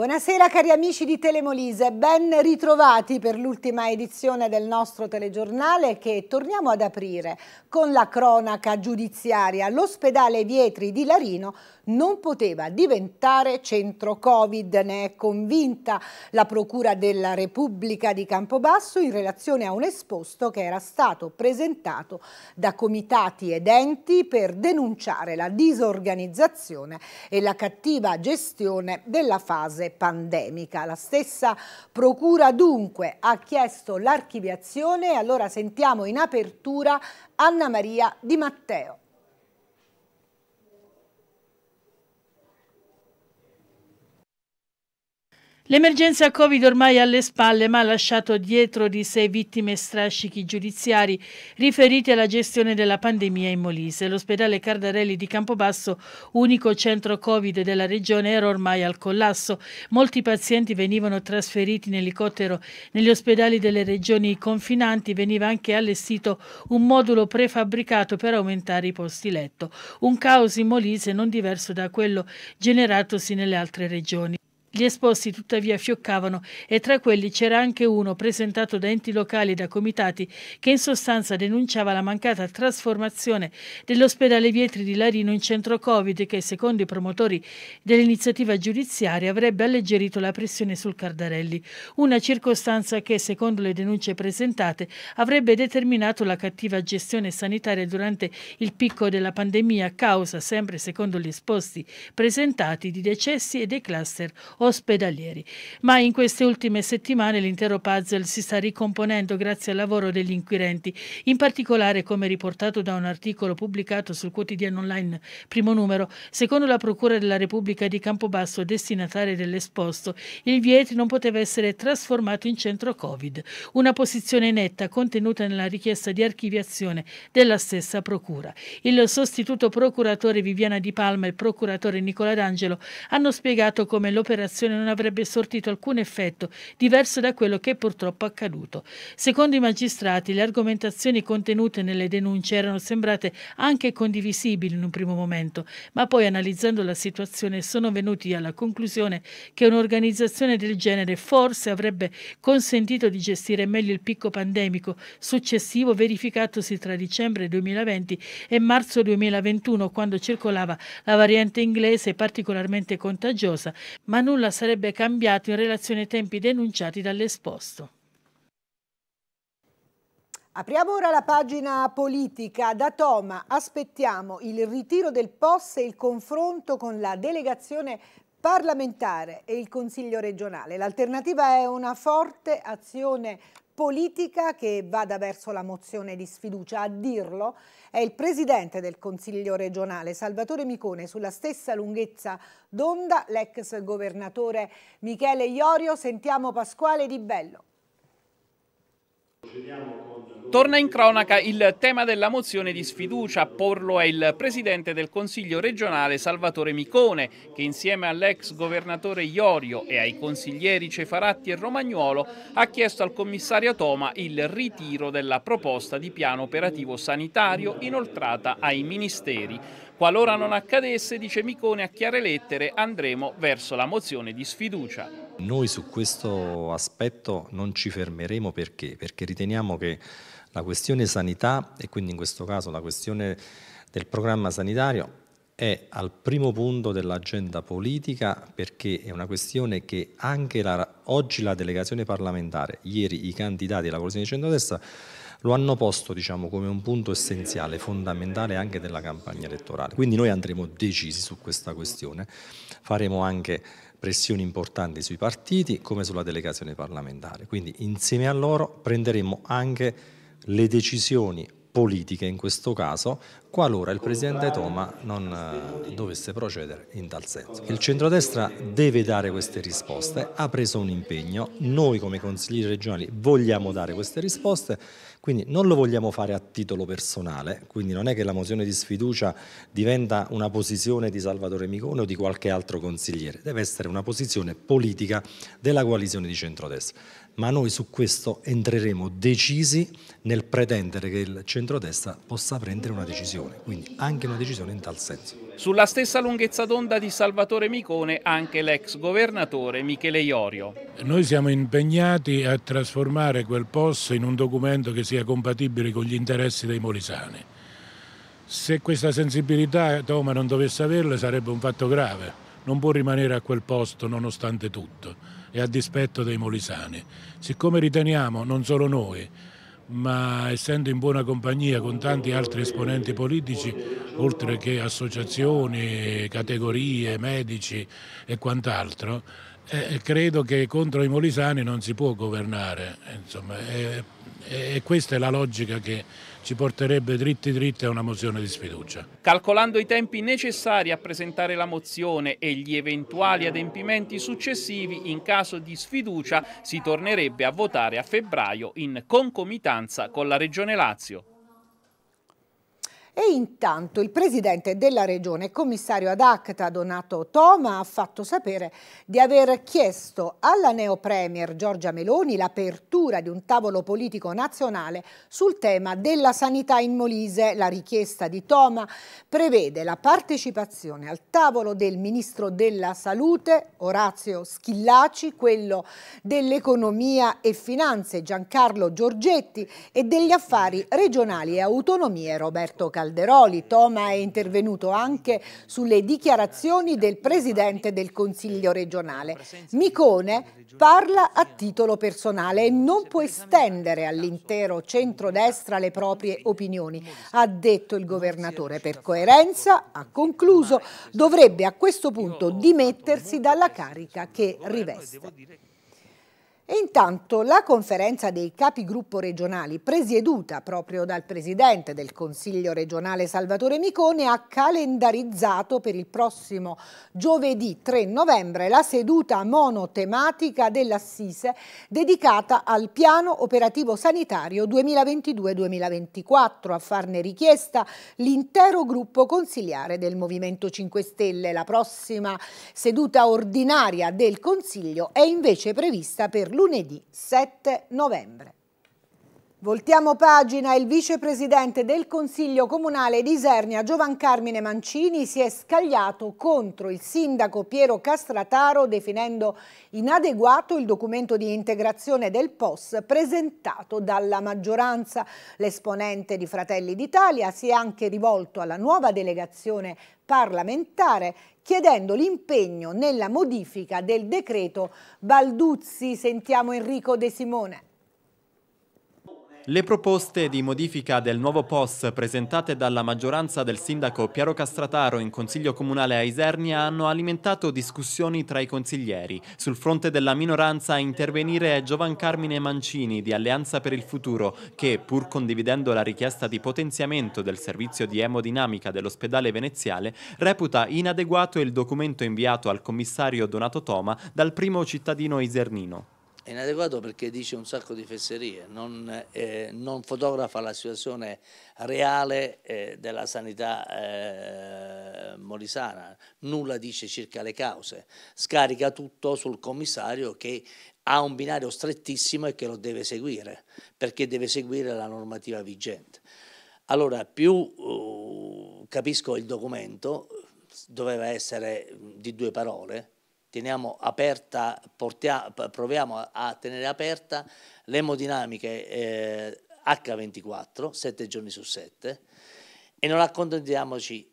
Buonasera cari amici di Telemolise, ben ritrovati per l'ultima edizione del nostro telegiornale che torniamo ad aprire con la cronaca giudiziaria. L'ospedale Vietri di Larino non poteva diventare centro Covid, ne è convinta la Procura della Repubblica di Campobasso in relazione a un esposto che era stato presentato da comitati ed enti per denunciare la disorganizzazione e la cattiva gestione della fase pandemica. La stessa Procura dunque ha chiesto l'archiviazione e allora sentiamo in apertura Anna Maria Di Matteo. L'emergenza Covid ormai alle spalle ma ha lasciato dietro di sé vittime strascichi giudiziari riferiti alla gestione della pandemia in Molise. L'ospedale Cardarelli di Campobasso, unico centro Covid della regione, era ormai al collasso. Molti pazienti venivano trasferiti in elicottero negli ospedali delle regioni confinanti, veniva anche allestito un modulo prefabbricato per aumentare i posti letto. Un caos in Molise non diverso da quello generatosi nelle altre regioni. Gli esposti tuttavia fioccavano e tra quelli c'era anche uno presentato da enti locali e da comitati che in sostanza denunciava la mancata trasformazione dell'ospedale Vietri di Larino in centro Covid che secondo i promotori dell'iniziativa giudiziaria avrebbe alleggerito la pressione sul Cardarelli, una circostanza che secondo le denunce presentate avrebbe determinato la cattiva gestione sanitaria durante il picco della pandemia a causa, sempre secondo gli esposti presentati, di decessi e dei cluster ospedalieri. Ma in queste ultime settimane l'intero puzzle si sta ricomponendo grazie al lavoro degli inquirenti, in particolare come riportato da un articolo pubblicato sul quotidiano online primo numero, secondo la Procura della Repubblica di Campobasso destinataria dell'esposto, il Vieti non poteva essere trasformato in centro Covid, una posizione netta contenuta nella richiesta di archiviazione della stessa Procura. Il sostituto procuratore Viviana Di Palma e il procuratore Nicola D'Angelo hanno spiegato come l'operazione comunicazione non avrebbe sortito alcun effetto diverso da quello che è purtroppo accaduto. Secondo i magistrati le argomentazioni contenute nelle denunce erano sembrate anche condivisibili in un primo momento, ma poi analizzando la situazione sono venuti alla conclusione che un'organizzazione del genere forse avrebbe consentito di gestire meglio il picco pandemico successivo verificatosi tra dicembre 2020 e marzo 2021 quando circolava la variante inglese particolarmente contagiosa, ma nulla nulla sarebbe cambiato in relazione ai tempi denunciati dall'esposto. Apriamo ora la pagina politica. Da Toma aspettiamo il ritiro del POS e il confronto con la delegazione parlamentare e il Consiglio regionale. L'alternativa è una forte azione politica che vada verso la mozione di sfiducia. A dirlo è il presidente del Consiglio regionale, Salvatore Micone, sulla stessa lunghezza d'onda l'ex governatore Michele Iorio. Sentiamo Pasquale Di Bello. Torna in cronaca il tema della mozione di sfiducia. porlo è il presidente del Consiglio regionale Salvatore Micone, che insieme all'ex governatore Iorio e ai consiglieri Cefaratti e Romagnuolo ha chiesto al commissario Toma il ritiro della proposta di piano operativo sanitario inoltrata ai ministeri. Qualora non accadesse, dice Micone, a chiare lettere andremo verso la mozione di sfiducia. Noi su questo aspetto non ci fermeremo perché? Perché riteniamo che la questione sanità e quindi in questo caso la questione del programma sanitario è al primo punto dell'agenda politica perché è una questione che anche la, oggi la delegazione parlamentare, ieri i candidati della coalizione di centrodestra lo hanno posto diciamo, come un punto essenziale, fondamentale anche della campagna elettorale. Quindi noi andremo decisi su questa questione, faremo anche pressioni importanti sui partiti come sulla delegazione parlamentare. Quindi insieme a loro prenderemo anche le decisioni politiche in questo caso, qualora il Presidente Toma non eh, dovesse procedere in tal senso. Il centrodestra deve dare queste risposte, ha preso un impegno, noi come consiglieri regionali vogliamo dare queste risposte, quindi non lo vogliamo fare a titolo personale, quindi non è che la mozione di sfiducia diventa una posizione di Salvatore Micone o di qualche altro consigliere, deve essere una posizione politica della coalizione di centrodestra. Ma noi su questo entreremo decisi nel pretendere che il centrodestra possa prendere una decisione, quindi anche una decisione in tal senso. Sulla stessa lunghezza d'onda di Salvatore Micone anche l'ex governatore Michele Iorio. Noi siamo impegnati a trasformare quel posto in un documento che sia compatibile con gli interessi dei molisani. Se questa sensibilità Toma non dovesse averla sarebbe un fatto grave. Non può rimanere a quel posto nonostante tutto e a dispetto dei molisani. Siccome riteniamo, non solo noi, ma essendo in buona compagnia con tanti altri esponenti politici, oltre che associazioni, categorie, medici e quant'altro, eh, eh credo che contro i molisani non si può governare. Insomma, e, e questa è la logica che ci porterebbe dritti dritti a una mozione di sfiducia. Calcolando i tempi necessari a presentare la mozione e gli eventuali adempimenti successivi, in caso di sfiducia si tornerebbe a votare a febbraio in concomitanza con la Regione Lazio. E intanto il presidente della regione e commissario ad acta Donato Toma ha fatto sapere di aver chiesto alla neopremier Giorgia Meloni l'apertura di un tavolo politico nazionale sul tema della sanità in Molise. La richiesta di Toma prevede la partecipazione al tavolo del ministro della salute Orazio Schillaci, quello dell'economia e finanze Giancarlo Giorgetti e degli affari regionali e autonomie Roberto Calderone. Calderoli. Toma è intervenuto anche sulle dichiarazioni del Presidente del Consiglio regionale. Micone parla a titolo personale e non può estendere all'intero centrodestra le proprie opinioni, ha detto il governatore. Per coerenza, ha concluso, dovrebbe a questo punto dimettersi dalla carica che riveste. E intanto la conferenza dei capigruppo regionali, presieduta proprio dal presidente del Consiglio regionale Salvatore Micone, ha calendarizzato per il prossimo giovedì 3 novembre la seduta monotematica dell'Assise dedicata al piano operativo sanitario 2022-2024. A farne richiesta l'intero gruppo consigliare del Movimento 5 Stelle. La prossima seduta ordinaria del Consiglio è invece prevista per lunedì lunedì 7 novembre. Voltiamo pagina, il vicepresidente del Consiglio Comunale di Isernia, Giovan Carmine Mancini, si è scagliato contro il sindaco Piero Castrataro definendo inadeguato il documento di integrazione del POS presentato dalla maggioranza. L'esponente di Fratelli d'Italia si è anche rivolto alla nuova delegazione parlamentare chiedendo l'impegno nella modifica del decreto Balduzzi. Sentiamo Enrico De Simone. Le proposte di modifica del nuovo POS presentate dalla maggioranza del sindaco Piero Castrataro in Consiglio Comunale a Isernia hanno alimentato discussioni tra i consiglieri. Sul fronte della minoranza a intervenire è Giovan Carmine Mancini di Alleanza per il Futuro che, pur condividendo la richiesta di potenziamento del servizio di emodinamica dell'ospedale veneziale, reputa inadeguato il documento inviato al commissario Donato Toma dal primo cittadino isernino. È inadeguato perché dice un sacco di fesserie, non, eh, non fotografa la situazione reale eh, della sanità eh, molisana, nulla dice circa le cause, scarica tutto sul commissario che ha un binario strettissimo e che lo deve seguire, perché deve seguire la normativa vigente. Allora, più uh, capisco il documento, doveva essere di due parole, teniamo aperta, portia, proviamo a tenere aperta l'emodinamica eh, H24, 7 giorni su 7, e non accontentiamoci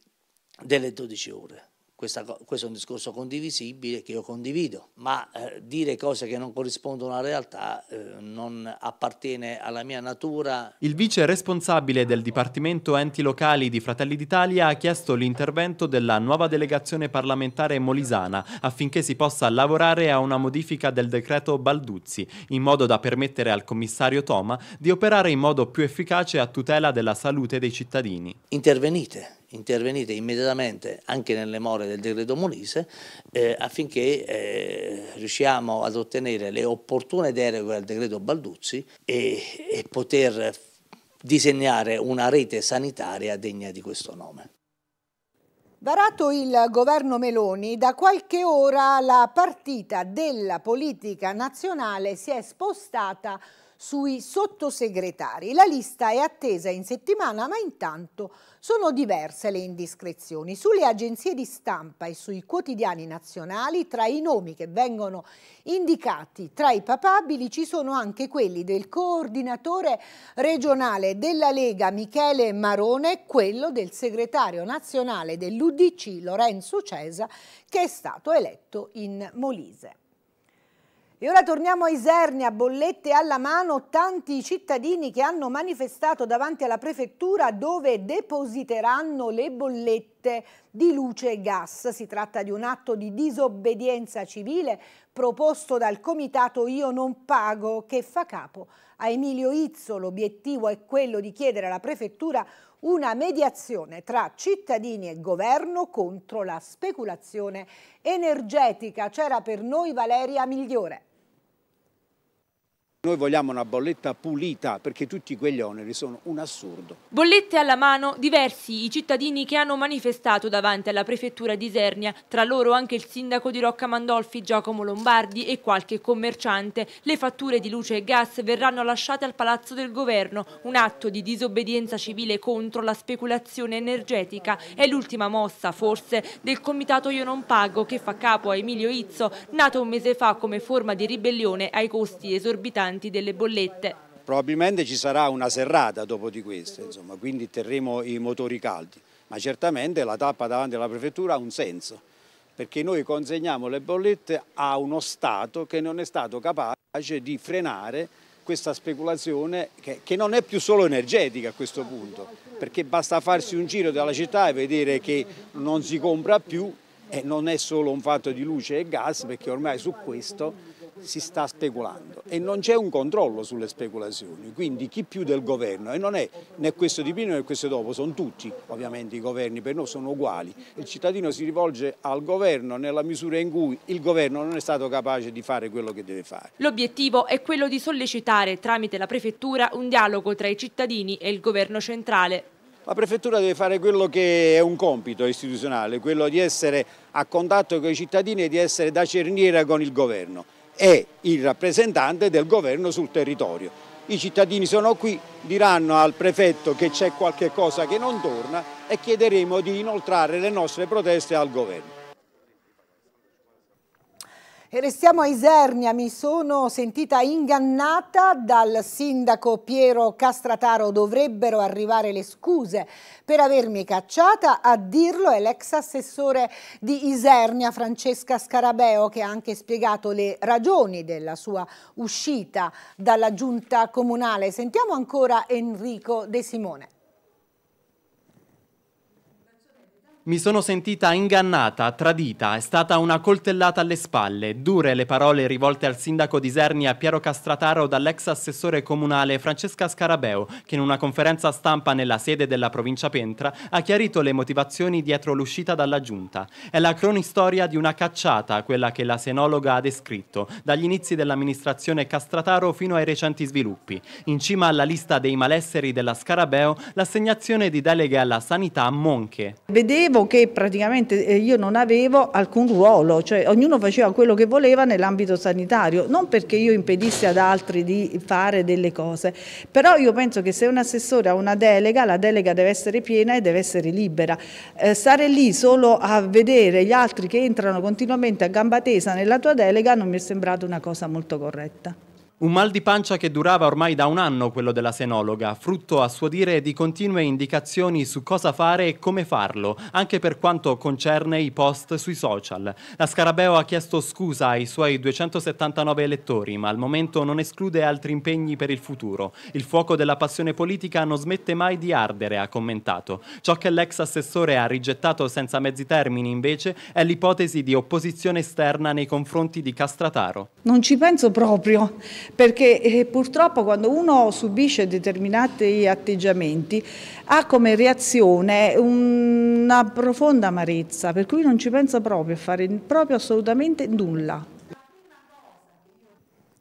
delle 12 ore. Questa, questo è un discorso condivisibile che io condivido, ma eh, dire cose che non corrispondono alla realtà eh, non appartiene alla mia natura. Il vice responsabile del Dipartimento Enti Locali di Fratelli d'Italia ha chiesto l'intervento della nuova delegazione parlamentare molisana affinché si possa lavorare a una modifica del decreto Balduzzi, in modo da permettere al commissario Toma di operare in modo più efficace a tutela della salute dei cittadini. Intervenite, intervenite immediatamente anche nelle more del decreto Molise eh, affinché eh, riusciamo ad ottenere le opportune deroghe al decreto Balduzzi e, e poter disegnare una rete sanitaria degna di questo nome. Varato il governo Meloni, da qualche ora la partita della politica nazionale si è spostata sui sottosegretari. La lista è attesa in settimana, ma intanto sono diverse le indiscrezioni. Sulle agenzie di stampa e sui quotidiani nazionali, tra i nomi che vengono indicati tra i papabili ci sono anche quelli del coordinatore regionale della Lega Michele Marone, e quello del segretario nazionale dell'UDC Lorenzo Cesa, che è stato eletto in Molise. E ora torniamo a Isernia, bollette alla mano, tanti cittadini che hanno manifestato davanti alla prefettura dove depositeranno le bollette di luce e gas. Si tratta di un atto di disobbedienza civile proposto dal comitato Io non pago che fa capo a Emilio Izzo. L'obiettivo è quello di chiedere alla prefettura una mediazione tra cittadini e governo contro la speculazione energetica. C'era per noi Valeria Migliore. Noi vogliamo una bolletta pulita perché tutti quegli oneri sono un assurdo. Bollette alla mano, diversi i cittadini che hanno manifestato davanti alla prefettura di Isernia, tra loro anche il sindaco di Rocca Mandolfi Giacomo Lombardi e qualche commerciante. Le fatture di luce e gas verranno lasciate al Palazzo del Governo, un atto di disobbedienza civile contro la speculazione energetica. È l'ultima mossa, forse, del comitato Io non pago che fa capo a Emilio Izzo, nato un mese fa come forma di ribellione ai costi esorbitanti avanti delle bollette. Probabilmente ci sarà una serrata dopo di queste, insomma, quindi terremo i motori caldi, ma certamente la tappa davanti alla prefettura ha un senso, perché noi consegniamo le bollette a uno Stato che non è stato capace di frenare questa speculazione che, che, non è più solo energetica a questo punto, perché basta farsi un giro dalla città e vedere che non si compra più e non è solo un fatto di luce e gas, perché ormai su questo si sta speculando e non c'è un controllo sulle speculazioni, quindi chi più del governo, e non è né questo di prima né questo dopo, sono tutti ovviamente i governi, per noi sono uguali, il cittadino si rivolge al governo nella misura in cui il governo non è stato capace di fare quello che deve fare. L'obiettivo è quello di sollecitare tramite la prefettura un dialogo tra i cittadini e il governo centrale. La prefettura deve fare quello che è un compito istituzionale, quello di essere a contatto con i cittadini e di essere da cerniera con il governo è il rappresentante del governo sul territorio. I cittadini sono qui, diranno al prefetto che c'è qualche cosa che non torna e chiederemo di inoltrare le nostre proteste al governo. E restiamo a Isernia, mi sono sentita ingannata dal sindaco Piero Castrataro, dovrebbero arrivare le scuse per avermi cacciata, a dirlo è l'ex assessore di Isernia Francesca Scarabeo che ha anche spiegato le ragioni della sua uscita dalla giunta comunale. Sentiamo ancora Enrico De Simone. Mi sono sentita ingannata, tradita, è stata una coltellata alle spalle. Dure le parole rivolte al sindaco di Isernia Piero Castrataro dall'ex assessore comunale Francesca Scarabeo, che in una conferenza stampa nella sede della provincia Pentra ha chiarito le motivazioni dietro l'uscita dalla giunta. È la cronistoria di una cacciata, quella che la senologa ha descritto, dagli inizi dell'amministrazione Castrataro fino ai recenti sviluppi. In cima alla lista dei malesseri della Scarabeo, l'assegnazione di deleghe alla sanità a Monche. Vedevo sapevo che praticamente eh, io non avevo alcun ruolo, cioè ognuno faceva quello che voleva nell'ambito sanitario, non perché io impedissi ad altri di fare delle cose, però io penso che se un assessore ha una delega, la delega deve essere piena e deve essere libera. Eh, stare lì solo a vedere gli altri che entrano continuamente a gamba tesa nella tua delega non mi è sembrata una cosa molto corretta. Un mal di pancia che durava ormai da un anno quello della senologa, frutto a suo dire di continue indicazioni su cosa fare e come farlo, anche per quanto concerne i post sui social. La Scarabeo ha chiesto scusa ai suoi 279 elettori, ma al momento non esclude altri impegni per il futuro. Il fuoco della passione politica non smette mai di ardere, ha commentato. Ciò che l'ex assessore ha rigettato senza mezzi termini, invece, è l'ipotesi di opposizione esterna nei confronti di Castrataro. Non ci penso proprio perché eh, purtroppo quando uno subisce determinati atteggiamenti ha come reazione una profonda amarezza, per cui non ci pensa proprio a fare proprio assolutamente nulla.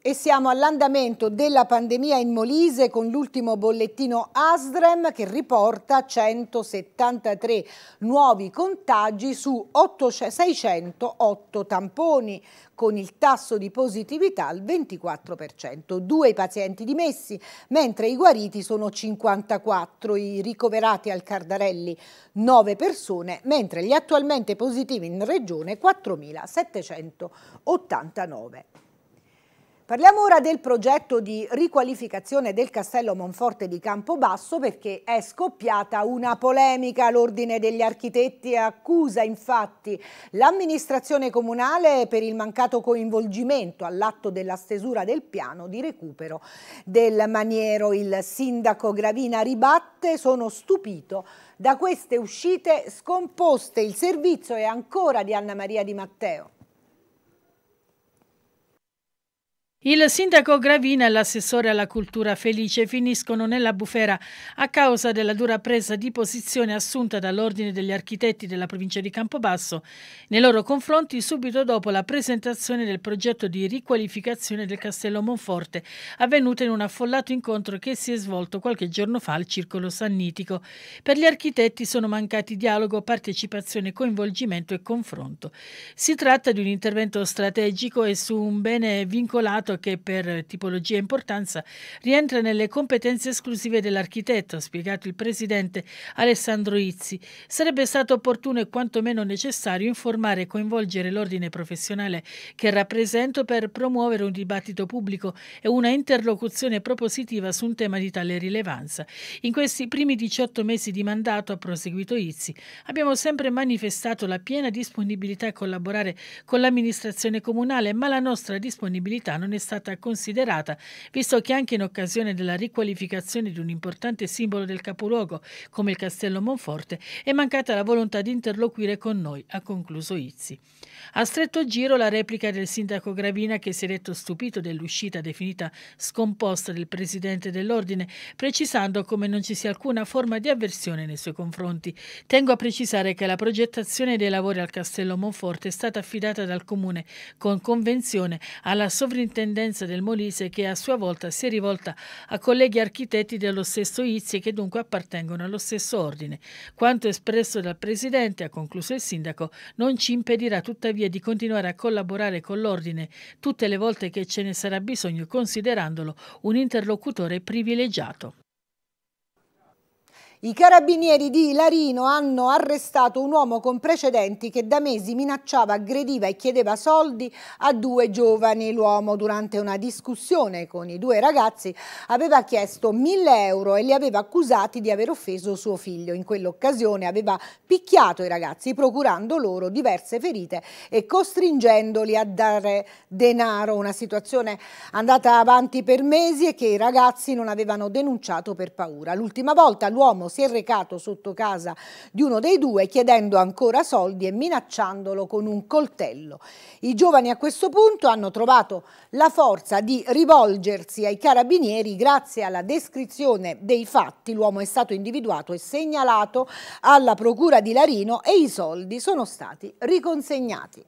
E siamo all'andamento della pandemia in Molise con l'ultimo bollettino ASDREM che riporta 173 nuovi contagi su 8, 608 tamponi con il tasso di positività al 24%, due i pazienti dimessi, mentre i guariti sono 54, i ricoverati al Cardarelli 9 persone, mentre gli attualmente positivi in regione 4.789. Parliamo ora del progetto di riqualificazione del castello Monforte di Campobasso perché è scoppiata una polemica. L'ordine degli architetti accusa infatti l'amministrazione comunale per il mancato coinvolgimento all'atto della stesura del piano di recupero del maniero. Il sindaco Gravina ribatte, sono stupito da queste uscite scomposte. Il servizio è ancora di Anna Maria Di Matteo. Il sindaco Gravina e l'assessore alla cultura Felice finiscono nella bufera a causa della dura presa di posizione assunta dall'Ordine degli Architetti della provincia di Campobasso nei loro confronti subito dopo la presentazione del progetto di riqualificazione del Castello Monforte avvenuta in un affollato incontro che si è svolto qualche giorno fa al Circolo Sannitico. Per gli architetti sono mancati dialogo, partecipazione, coinvolgimento e confronto. Si tratta di un intervento strategico e su un bene vincolato che per tipologia e importanza rientra nelle competenze esclusive dell'architetto, ha spiegato il presidente Alessandro Izzi. Sarebbe stato opportuno e quantomeno necessario informare e coinvolgere l'ordine professionale che rappresento per promuovere un dibattito pubblico e una interlocuzione propositiva su un tema di tale rilevanza. In questi primi 18 mesi di mandato, ha proseguito Izzi, abbiamo sempre manifestato la piena disponibilità a collaborare con l'amministrazione comunale, ma la nostra disponibilità non è è stata considerata, visto che anche in occasione della riqualificazione di un importante simbolo del capoluogo come il Castello Monforte è mancata la volontà di interloquire con noi, ha concluso Izzi. A stretto giro la replica del sindaco Gravina che si è detto stupito dell'uscita definita scomposta del presidente dell'ordine, precisando come non ci sia alcuna forma di avversione nei suoi confronti. Tengo a precisare che la progettazione dei lavori al Castello Monforte è stata affidata dal comune con convenzione alla sovrintendenza sovrintendenza del Molise che a sua volta si è rivolta a colleghi architetti dello stesso IZI che dunque appartengono allo stesso ordine. Quanto espresso dal Presidente, ha concluso il Sindaco, non ci impedirà tuttavia di continuare a collaborare con l'ordine tutte le volte che ce ne sarà bisogno considerandolo un interlocutore privilegiato. I carabinieri di Larino hanno arrestato un uomo con precedenti che da mesi minacciava, aggrediva e chiedeva soldi a due giovani. L'uomo durante una discussione con i due ragazzi aveva chiesto 1000 euro e li aveva accusati di aver offeso suo figlio. In quell'occasione aveva picchiato i ragazzi procurando loro diverse ferite e costringendoli a dare denaro. Una situazione andata avanti per mesi e che i ragazzi non avevano denunciato per paura. L'ultima volta l'uomo si è recato sotto casa di uno dei due chiedendo ancora soldi e minacciandolo con un coltello. I giovani a questo punto hanno trovato la forza di rivolgersi ai carabinieri grazie alla descrizione dei fatti. L'uomo è stato individuato e segnalato alla procura di Larino e i soldi sono stati riconsegnati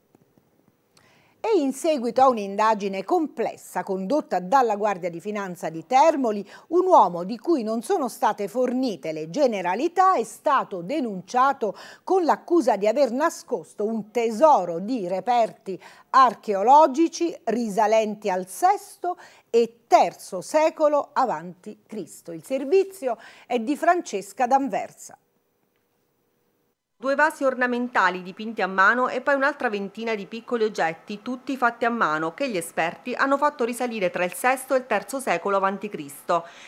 e in seguito a un'indagine complessa condotta dalla Guardia di Finanza di Termoli, un uomo di cui non sono state fornite le generalità è stato denunciato con l'accusa di aver nascosto un tesoro di reperti archeologici risalenti al VI e III secolo avanti Cristo. Il servizio è di Francesca D'Anversa due vasi ornamentali dipinti a mano e poi un'altra ventina di piccoli oggetti, tutti fatti a mano, che gli esperti hanno fatto risalire tra il VI e il III secolo a.C.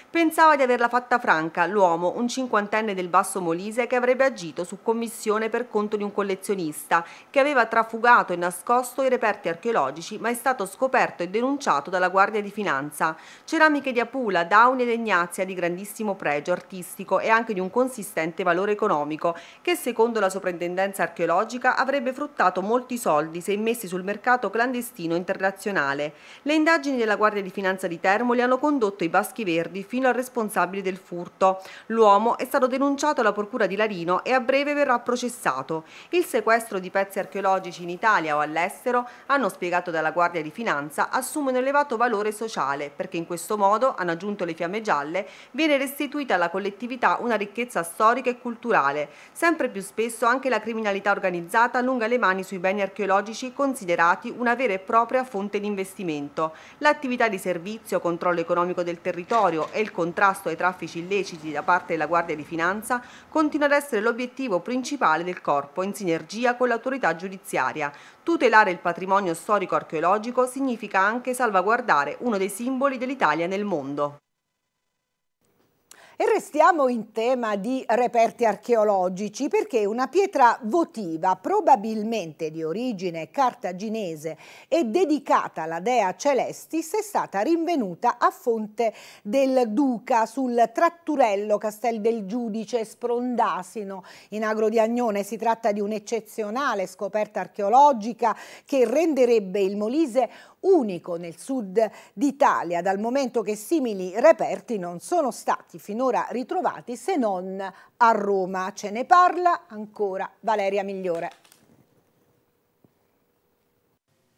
Pensava di averla fatta franca l'uomo, un cinquantenne del Basso Molise, che avrebbe agito su commissione per conto di un collezionista, che aveva trafugato e nascosto i reperti archeologici, ma è stato scoperto e denunciato dalla Guardia di Finanza. Ceramiche di Apula, Dauni ed Ignazia di grandissimo pregio artistico e anche di un consistente valore economico, che secondo la soprintendenza archeologica, avrebbe fruttato molti soldi se immessi sul mercato clandestino internazionale. Le indagini della Guardia di Finanza di Termoli hanno condotto i Baschi Verdi fino al responsabile del furto. L'uomo è stato denunciato alla procura di Larino e a breve verrà processato. Il sequestro di pezzi archeologici in Italia o all'estero, hanno spiegato dalla Guardia di Finanza, assume un elevato valore sociale perché in questo modo, hanno aggiunto le fiamme gialle, viene restituita alla collettività una ricchezza storica e culturale, sempre più spesso spesso anche la criminalità organizzata allunga le mani sui beni archeologici considerati una vera e propria fonte di investimento. L'attività di servizio, controllo economico del territorio e il contrasto ai traffici illeciti da parte della Guardia di Finanza continua ad essere l'obiettivo principale del Corpo in sinergia con l'autorità giudiziaria. Tutelare il patrimonio storico-archeologico significa anche salvaguardare uno dei simboli dell'Italia nel mondo. E restiamo in tema di reperti archeologici perché una pietra votiva, probabilmente di origine cartaginese e dedicata alla dea Celestis, è stata rinvenuta a Fonte del Duca sul Tratturello Castel del Giudice Sprondasino in Agro di Agnone. Si tratta di un'eccezionale scoperta archeologica che renderebbe il Molise unico nel sud d'Italia, dal momento che simili reperti non sono stati finora ritrovati se non a Roma. Ce ne parla ancora Valeria Migliore.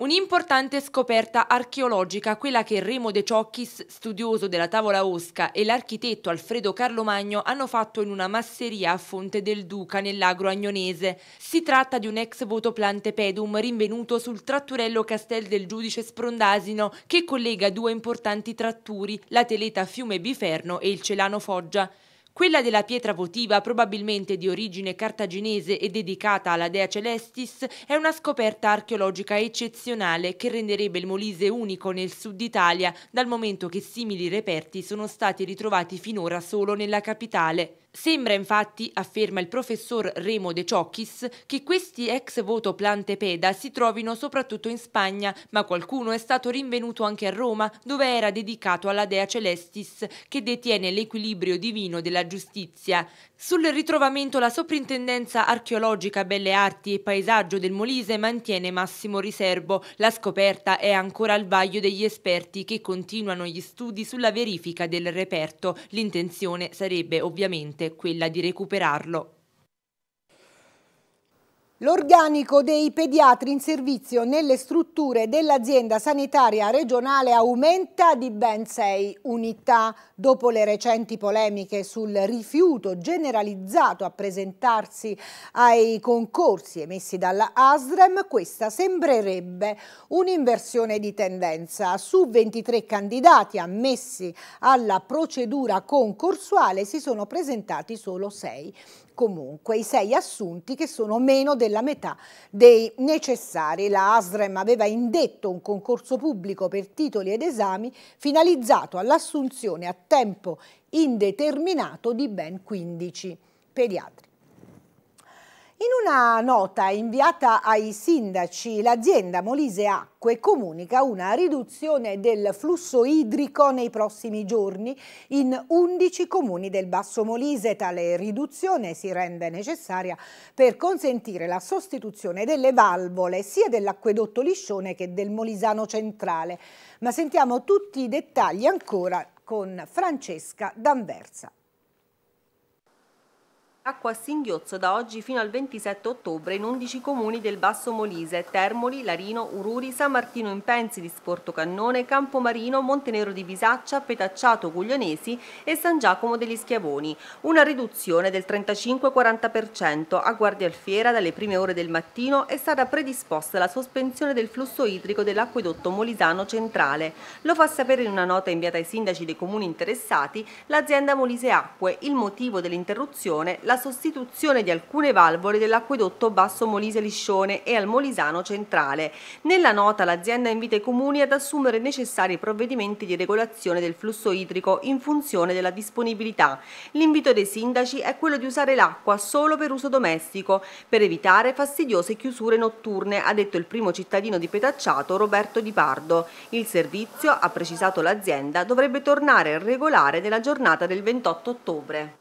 Un'importante scoperta archeologica, quella che Remo De Ciocchis, studioso della Tavola Osca, e l'architetto Alfredo Carlo Magno hanno fatto in una masseria a Fonte del Duca, nell'agro agnonese. Si tratta di un ex voto plante pedum rinvenuto sul tratturello Castel del Giudice Sprondasino, che collega due importanti tratturi, la Teleta Fiume Biferno e il Celano Foggia. Quella della pietra votiva, probabilmente di origine cartaginese e dedicata alla dea Celestis, è una scoperta archeologica eccezionale che renderebbe il Molise unico nel sud Italia, dal momento che simili reperti sono stati ritrovati finora solo nella capitale. Sembra infatti, afferma il professor Remo De Ciocchis, che questi ex voto plante peda si trovino soprattutto in Spagna, ma qualcuno è stato rinvenuto anche a Roma, dove era dedicato alla dea Celestis, che detiene l'equilibrio divino della giustizia. Sul ritrovamento la soprintendenza archeologica Belle Arti e Paesaggio del Molise mantiene massimo riservo. La scoperta è ancora al vaglio degli esperti che continuano gli studi sulla verifica del reperto. L'intenzione sarebbe ovviamente quella di recuperarlo L'organico dei pediatri in servizio nelle strutture dell'azienda sanitaria regionale aumenta di ben sei unità. Dopo le recenti polemiche sul rifiuto generalizzato a presentarsi ai concorsi emessi dalla ASREM, questa sembrerebbe un'inversione di tendenza. Su 23 candidati ammessi alla procedura concorsuale si sono presentati solo sei comunque i sei assunti che sono meno della metà dei necessari. La ASREM aveva indetto un concorso pubblico per titoli ed esami finalizzato all'assunzione a tempo indeterminato di ben 15 pediatri. In una nota inviata ai sindaci, l'azienda Molise Acque comunica una riduzione del flusso idrico nei prossimi giorni in 11 comuni del Basso Molise. Tale riduzione si rende necessaria per consentire la sostituzione delle valvole sia dell'acquedotto Liscione che del Molisano Centrale. Ma sentiamo tutti i dettagli ancora con Francesca D'Anversa. Acqua a singhiozzo da oggi fino al 27 ottobre in 11 comuni del Basso Molise, Termoli, Larino, Ururi, San Martino in Sporto Cannone, Campomarino, Montenero di Bisaccia, Petacciato, Guglionesi e San Giacomo degli Schiavoni. Una riduzione del 35-40% a Guardia Alfiera dalle prime ore del mattino è stata predisposta la sospensione del flusso idrico dell'acquedotto molisano centrale. Lo fa sapere in una nota inviata ai sindaci dei comuni interessati l'azienda Molise Acque, il motivo dell'interruzione, la la sostituzione di alcune valvole dell'acquedotto Basso Molise-Liscione e al Molisano Centrale. Nella nota l'azienda invita i comuni ad assumere necessari provvedimenti di regolazione del flusso idrico in funzione della disponibilità. L'invito dei sindaci è quello di usare l'acqua solo per uso domestico, per evitare fastidiose chiusure notturne, ha detto il primo cittadino di Petacciato Roberto Di Pardo. Il servizio, ha precisato l'azienda, dovrebbe tornare regolare nella giornata del 28 ottobre.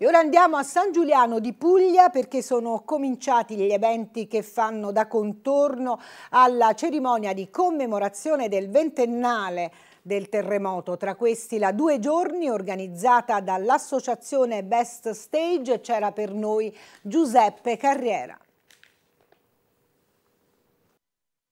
E ora andiamo a San Giuliano di Puglia perché sono cominciati gli eventi che fanno da contorno alla cerimonia di commemorazione del ventennale del terremoto. Tra questi la due giorni organizzata dall'associazione Best Stage c'era per noi Giuseppe Carriera.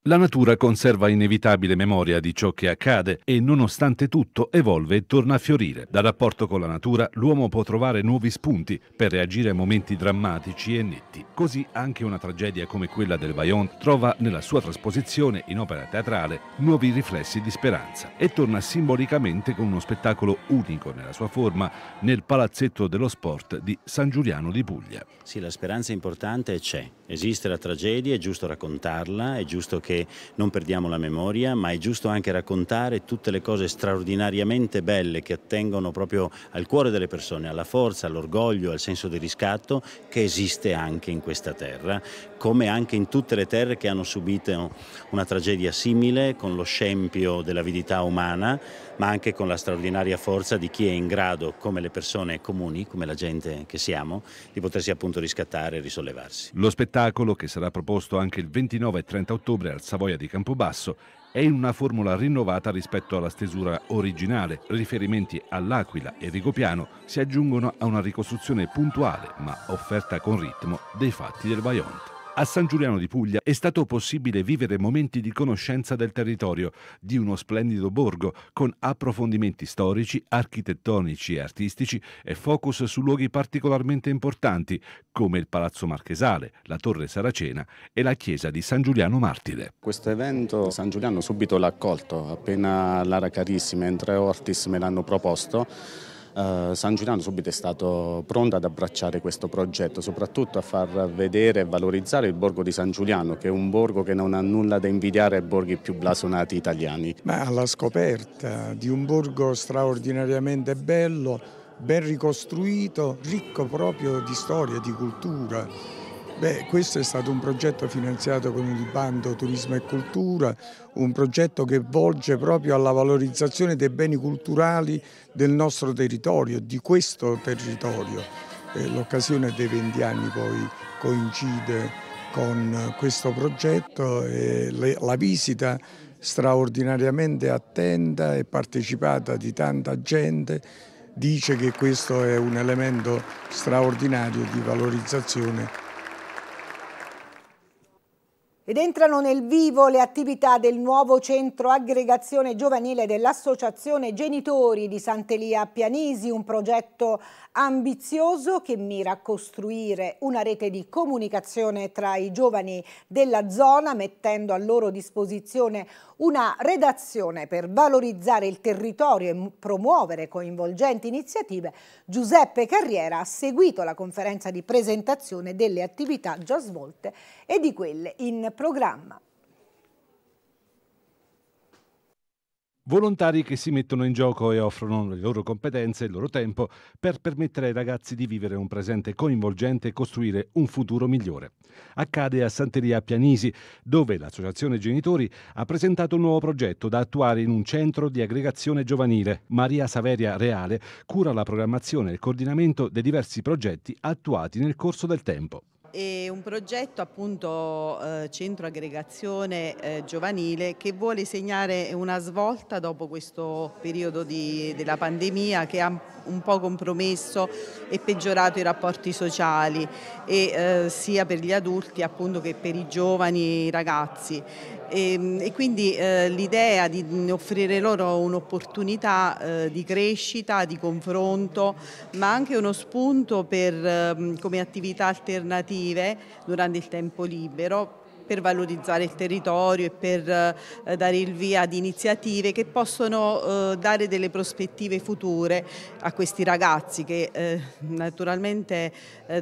La natura conserva inevitabile memoria di ciò che accade e nonostante tutto evolve e torna a fiorire. Dal rapporto con la natura l'uomo può trovare nuovi spunti per reagire a momenti drammatici e netti. Così anche una tragedia come quella del Bayon trova nella sua trasposizione in opera teatrale nuovi riflessi di speranza e torna simbolicamente con uno spettacolo unico nella sua forma nel Palazzetto dello Sport di San Giuliano di Puglia. Sì, la speranza importante c'è. Esiste la tragedia, è giusto raccontarla, è giusto che che non perdiamo la memoria, ma è giusto anche raccontare tutte le cose straordinariamente belle che attengono proprio al cuore delle persone, alla forza, all'orgoglio, al senso di riscatto che esiste anche in questa terra, come anche in tutte le terre che hanno subito una tragedia simile con lo scempio dell'avidità umana ma anche con la straordinaria forza di chi è in grado, come le persone comuni, come la gente che siamo, di potersi appunto riscattare e risollevarsi. Lo spettacolo, che sarà proposto anche il 29 e 30 ottobre al Savoia di Campobasso, è in una formula rinnovata rispetto alla stesura originale. Riferimenti all'Aquila e Rigopiano si aggiungono a una ricostruzione puntuale, ma offerta con ritmo, dei fatti del Vajont. A San Giuliano di Puglia è stato possibile vivere momenti di conoscenza del territorio, di uno splendido borgo, con approfondimenti storici, architettonici e artistici e focus su luoghi particolarmente importanti, come il Palazzo Marchesale, la Torre Saracena e la chiesa di San Giuliano Martire. Questo evento San Giuliano subito l'ha accolto, appena Lara Carissima e Andrea Ortis me l'hanno proposto, eh, San Giuliano subito è stato pronto ad abbracciare questo progetto, soprattutto a far vedere e valorizzare il borgo di San Giuliano, che è un borgo che non ha nulla da invidiare ai borghi più blasonati italiani. Ma alla scoperta di un borgo straordinariamente bello, ben ricostruito, ricco proprio di storia, di cultura Beh, questo è stato un progetto finanziato con il bando Turismo e Cultura, un progetto che volge proprio alla valorizzazione dei beni culturali del nostro territorio, di questo territorio. L'occasione dei 20 anni poi coincide con questo progetto e la visita straordinariamente attenta e partecipata di tanta gente dice che questo è un elemento straordinario di valorizzazione ed entrano nel vivo le attività del nuovo centro aggregazione giovanile dell'Associazione Genitori di Sant'Elia a Pianisi, un progetto ambizioso che mira a costruire una rete di comunicazione tra i giovani della zona, mettendo a loro disposizione una redazione per valorizzare il territorio e promuovere coinvolgenti iniziative. Giuseppe Carriera ha seguito la conferenza di presentazione delle attività già svolte e di quelle in programma. Volontari che si mettono in gioco e offrono le loro competenze e il loro tempo per permettere ai ragazzi di vivere un presente coinvolgente e costruire un futuro migliore. Accade a Santeria Pianisi, dove l'Associazione Genitori ha presentato un nuovo progetto da attuare in un centro di aggregazione giovanile. Maria Saveria Reale cura la programmazione e il coordinamento dei diversi progetti attuati nel corso del tempo. È un progetto appunto eh, centro aggregazione eh, giovanile che vuole segnare una svolta dopo questo periodo di, della pandemia che ha un po' compromesso e peggiorato i rapporti sociali e, eh, sia per gli adulti appunto che per i giovani ragazzi. E, ehm, e quindi eh, l'idea di offrire loro un'opportunità eh, di crescita, di confronto, ma anche uno spunto per, ehm, come attività alternative durante il tempo libero per valorizzare il territorio e per eh, dare il via ad iniziative che possono eh, dare delle prospettive future a questi ragazzi che eh, naturalmente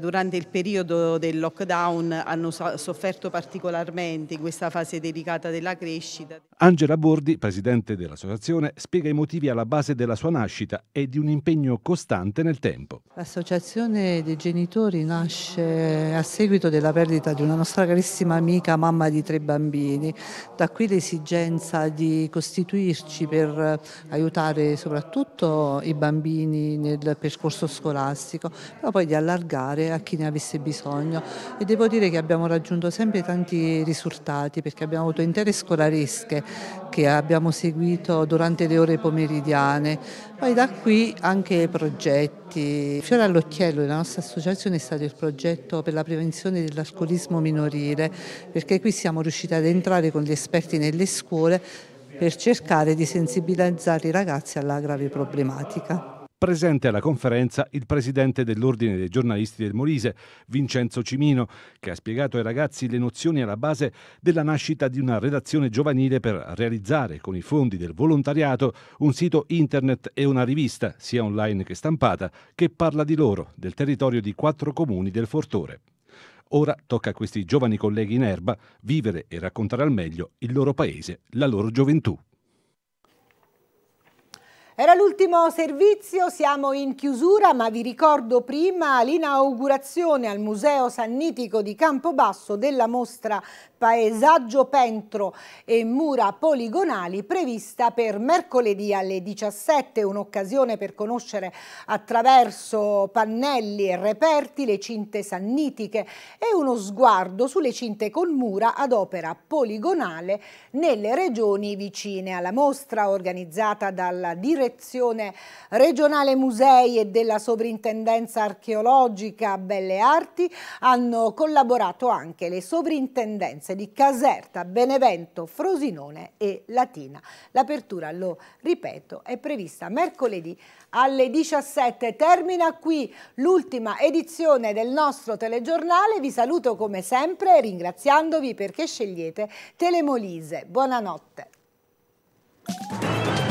durante il periodo del lockdown hanno sofferto particolarmente in questa fase delicata della crescita. Angela Bordi, presidente dell'associazione, spiega i motivi alla base della sua nascita e di un impegno costante nel tempo. L'associazione dei genitori nasce a seguito della perdita di una nostra carissima amica bianca, mamma di tre bambini. Da qui l'esigenza di costituirci per eh, aiutare soprattutto i bambini nel percorso scolastico, ma poi di allargare a chi ne avesse bisogno. E devo dire che abbiamo raggiunto sempre tanti risultati perché abbiamo avuto intere scolaresche che abbiamo seguito durante le ore pomeridiane. Poi da qui anche i progetti. Fiore all'occhiello della nostra associazione è stato il progetto per la prevenzione dell'alcolismo minorile, perché qui siamo riusciti ad entrare con gli esperti nelle scuole per cercare di sensibilizzare i ragazzi alla grave problematica presente alla conferenza il presidente dell'Ordine dei giornalisti del Molise, Vincenzo Cimino, che ha spiegato ai ragazzi le nozioni alla base della nascita di una redazione giovanile per realizzare con i fondi del volontariato un sito internet e una rivista, sia online che stampata, che parla di loro, del territorio di quattro comuni del Fortore. Ora tocca a questi giovani colleghi in erba vivere e raccontare al meglio il loro paese, la loro gioventù. Era l'ultimo servizio, siamo in chiusura, ma vi ricordo prima l'inaugurazione al Museo Sannitico di Campobasso della mostra paesaggio pentro e mura poligonali prevista per mercoledì alle 17, un'occasione per conoscere attraverso pannelli e reperti le cinte sannitiche e uno sguardo sulle cinte con mura ad opera poligonale nelle regioni vicine alla mostra organizzata dalla Direzione Regionale Musei e della Sovrintendenza Archeologica Belle Arti hanno collaborato anche le sovrintendenze proveniente di Caserta, Benevento, Frosinone e Latina. L'apertura, lo ripeto, è prevista mercoledì alle 17. Termina qui l'ultima edizione del nostro telegiornale. Vi saluto come sempre ringraziandovi perché scegliete Telemolise. Buonanotte.